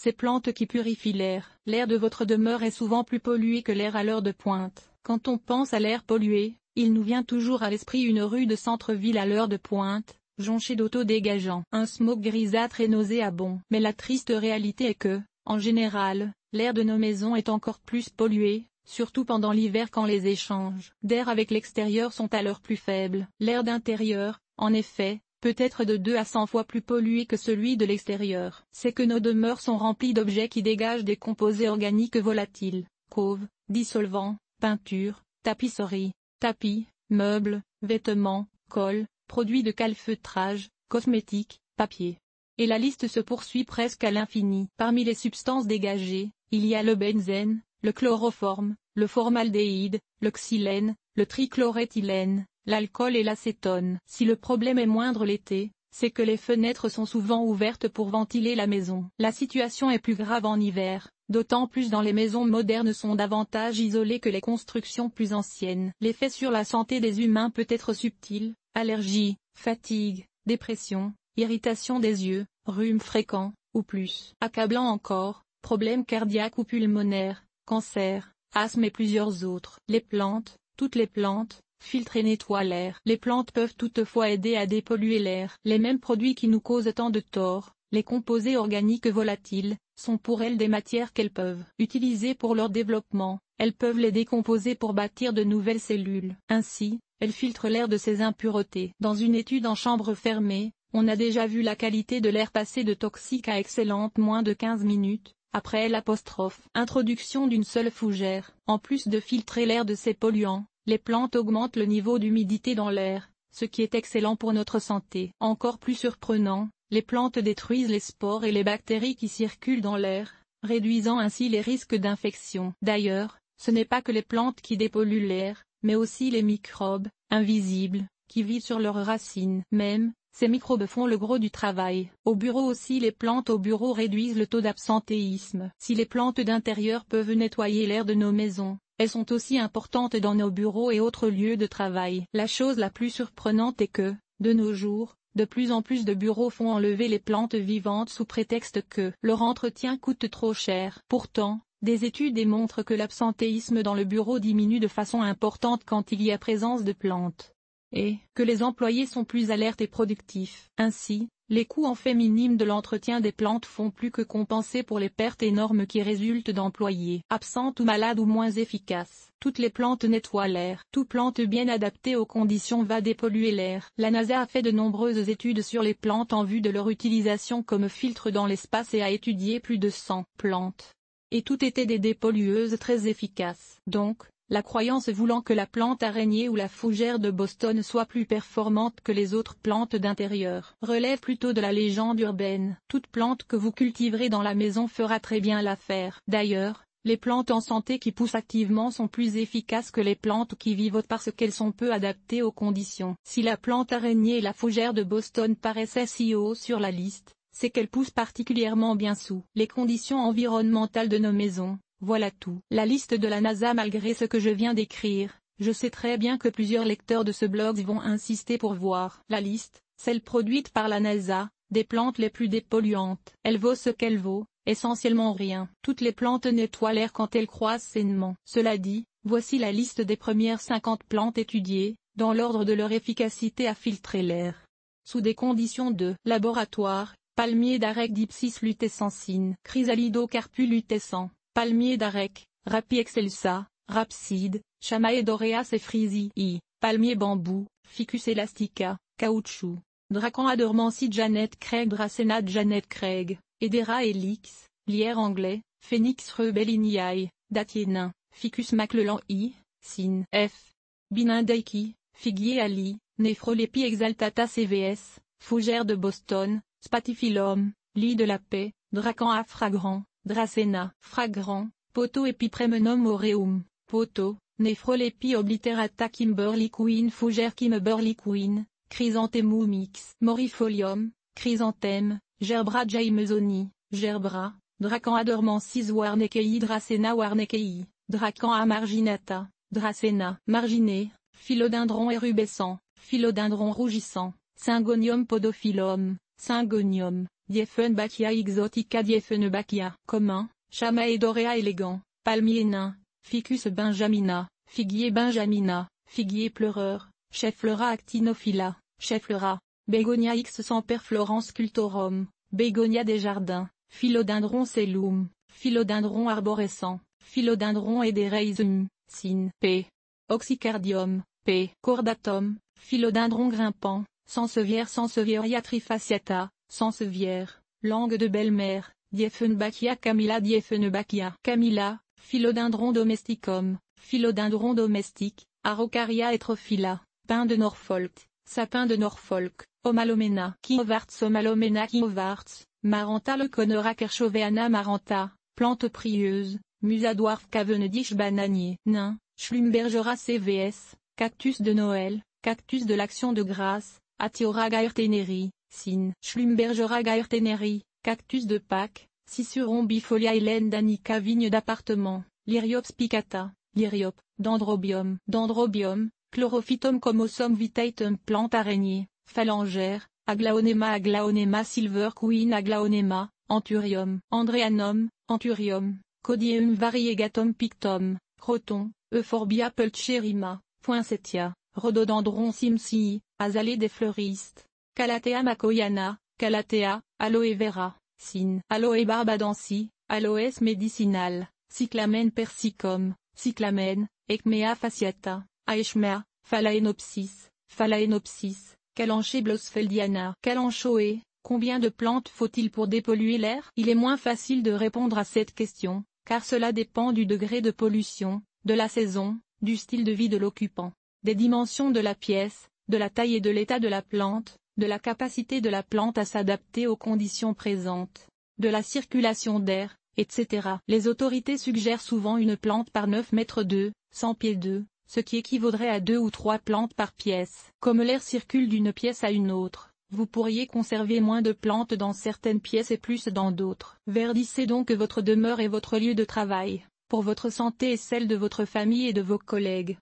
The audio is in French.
Ces plantes qui purifient l'air. L'air de votre demeure est souvent plus pollué que l'air à l'heure de pointe. Quand on pense à l'air pollué, il nous vient toujours à l'esprit une rue de centre-ville à l'heure de pointe, jonchée d'auto-dégageants. Un smoke grisâtre et nauséabond. Mais la triste réalité est que, en général, l'air de nos maisons est encore plus pollué, surtout pendant l'hiver quand les échanges d'air avec l'extérieur sont à plus faibles. L'air d'intérieur, en effet, peut être de 2 à 100 fois plus pollué que celui de l'extérieur. C'est que nos demeures sont remplies d'objets qui dégagent des composés organiques volatiles, couves, dissolvants, peintures, tapisseries, tapis, meubles, vêtements, cols, produits de calfeutrage, cosmétiques, papier. Et la liste se poursuit presque à l'infini. Parmi les substances dégagées, il y a le benzène, le chloroforme, le formaldéhyde, le xylène, le trichloréthylène, l'alcool et l'acétone. Si le problème est moindre l'été, c'est que les fenêtres sont souvent ouvertes pour ventiler la maison. La situation est plus grave en hiver, d'autant plus dans les maisons modernes sont davantage isolées que les constructions plus anciennes. L'effet sur la santé des humains peut être subtil, allergie, fatigue, dépression, irritation des yeux, rhume fréquent, ou plus. Accablant encore, problèmes cardiaques ou pulmonaires, cancer, asthme et plusieurs autres. Les plantes, toutes les plantes, Filtre et nettoie l'air. Les plantes peuvent toutefois aider à dépolluer l'air. Les mêmes produits qui nous causent tant de tort, les composés organiques volatiles, sont pour elles des matières qu'elles peuvent utiliser pour leur développement, elles peuvent les décomposer pour bâtir de nouvelles cellules. Ainsi, elles filtrent l'air de ces impuretés. Dans une étude en chambre fermée, on a déjà vu la qualité de l'air passer de toxique à excellente moins de 15 minutes, après l'apostrophe. Introduction d'une seule fougère. En plus de filtrer l'air de ces polluants, les plantes augmentent le niveau d'humidité dans l'air, ce qui est excellent pour notre santé. Encore plus surprenant, les plantes détruisent les spores et les bactéries qui circulent dans l'air, réduisant ainsi les risques d'infection. D'ailleurs, ce n'est pas que les plantes qui dépolluent l'air, mais aussi les microbes, invisibles, qui vivent sur leurs racines. Même, ces microbes font le gros du travail. Au bureau aussi les plantes au bureau réduisent le taux d'absentéisme. Si les plantes d'intérieur peuvent nettoyer l'air de nos maisons, elles sont aussi importantes dans nos bureaux et autres lieux de travail. La chose la plus surprenante est que, de nos jours, de plus en plus de bureaux font enlever les plantes vivantes sous prétexte que leur entretien coûte trop cher. Pourtant, des études démontrent que l'absentéisme dans le bureau diminue de façon importante quand il y a présence de plantes et que les employés sont plus alertes et productifs. Ainsi, les coûts en fait minimes de l'entretien des plantes font plus que compenser pour les pertes énormes qui résultent d'employés absentes ou malades ou moins efficaces. Toutes les plantes nettoient l'air. Toute plante bien adaptée aux conditions va dépolluer l'air. La NASA a fait de nombreuses études sur les plantes en vue de leur utilisation comme filtre dans l'espace et a étudié plus de 100 plantes. Et toutes étaient des dépollueuses très efficaces. Donc, la croyance voulant que la plante araignée ou la fougère de Boston soit plus performante que les autres plantes d'intérieur relève plutôt de la légende urbaine. Toute plante que vous cultiverez dans la maison fera très bien l'affaire. D'ailleurs, les plantes en santé qui poussent activement sont plus efficaces que les plantes qui vivent parce qu'elles sont peu adaptées aux conditions. Si la plante araignée et la fougère de Boston paraissaient si haut sur la liste, c'est qu'elles poussent particulièrement bien sous les conditions environnementales de nos maisons. Voilà tout. La liste de la NASA malgré ce que je viens d'écrire, je sais très bien que plusieurs lecteurs de ce blog vont insister pour voir. La liste, celle produite par la NASA, des plantes les plus dépolluantes. Elle vaut ce qu'elle vaut, essentiellement rien. Toutes les plantes nettoient l'air quand elles croissent sainement. Cela dit, voici la liste des premières 50 plantes étudiées, dans l'ordre de leur efficacité à filtrer l'air. Sous des conditions de laboratoire, palmier d'arec dipsis lutescensine, carpu palmier d'arec, rapi excelsa, rapside, chamae doreas et frisi, palmier bambou, ficus elastica, caoutchouc, dracon adormancy Janet Craig Dracena Janet Craig, edera helix, lierre anglais, phénix rebelliniae, datienin, ficus maclelan i, sin f. Binindeiki, figuier ali, néphrolepi exaltata cvs, fougère de Boston, spatifilum, lit de la paix, dracon fragrant Dracena, fragrant, Poto epiprémenum aureum, Poto, Néphrolépi obliterata kimberliquin fougère queen chrysanthemum mix, morifolium, chrysanthème, gerbra jaimesoni, gerbra, dracan Adormensis warnekei dracena warnekei, dracan amarginata, dracena, marginé, philodendron érubescent, philodendron rougissant, syngonium podophyllum, syngonium, Dieffenbachia exotica Dieffenbachia commun, et dorea élégant, palmier nain, Ficus benjamina, figuier benjamina, figuier pleureur, Chefflera actinophila, Chefflera, Begonia x Florence cultorum, Begonia des jardins, Philodendron cellum, Philodendron arborescent, Philodendron edereisum, Sin P. Oxycardium, P. Cordatum, Philodendron grimpant, Sansevieria trifasciata, Sansevière, langue de belle-mère, Dieffenbachia camilla Dieffenbachia camilla, philodendron domesticum, philodendron domestique, Arocaria etrophila, pin de Norfolk, sapin de Norfolk, Omalomena Kiovarts Omalomena Kiovarts, Maranta Leconora Kerchoveana Maranta, plante prieuse, Musa dwarf Cavendish bananier, nain, Schlumbergera CVS, cactus de Noël, cactus de l'Action de grâce, Atiora gaerteneri, Sin, Schlumbergera Gaerteneri, Cactus de Pâques, cisuron bifolia Hélène Danica Vigne d'appartement, Lyriops picata, Lyriop, Dendrobium, Dendrobium, Chlorophytum comosum vitatum plante araignée, Phalangère, Aglaonema Aglaonema Silver Queen Aglaonema, Anthurium, Andreanum, Anthurium, Codium variegatum pictum, Croton, Euphorbia pulcherrima, Poinsettia, Rhododendron simsii, Azalée des fleuristes, Calathea macoyana, Calathea, Aloe vera, Sin, Aloe barbadensi, Aloes medicinal, Cyclamen persicum, Cyclamen, Ecmea faciata, Aeshmea, Phalaenopsis, Phalaenopsis, Calanche blosfeldiana. Calanchoe, combien de plantes faut-il pour dépolluer l'air Il est moins facile de répondre à cette question, car cela dépend du degré de pollution, de la saison, du style de vie de l'occupant, des dimensions de la pièce, de la taille et de l'état de la plante, de la capacité de la plante à s'adapter aux conditions présentes, de la circulation d'air, etc. Les autorités suggèrent souvent une plante par 9 mètres 2, 100 pieds 2, ce qui équivaudrait à deux ou trois plantes par pièce. Comme l'air circule d'une pièce à une autre, vous pourriez conserver moins de plantes dans certaines pièces et plus dans d'autres. Verdissez donc votre demeure et votre lieu de travail, pour votre santé et celle de votre famille et de vos collègues.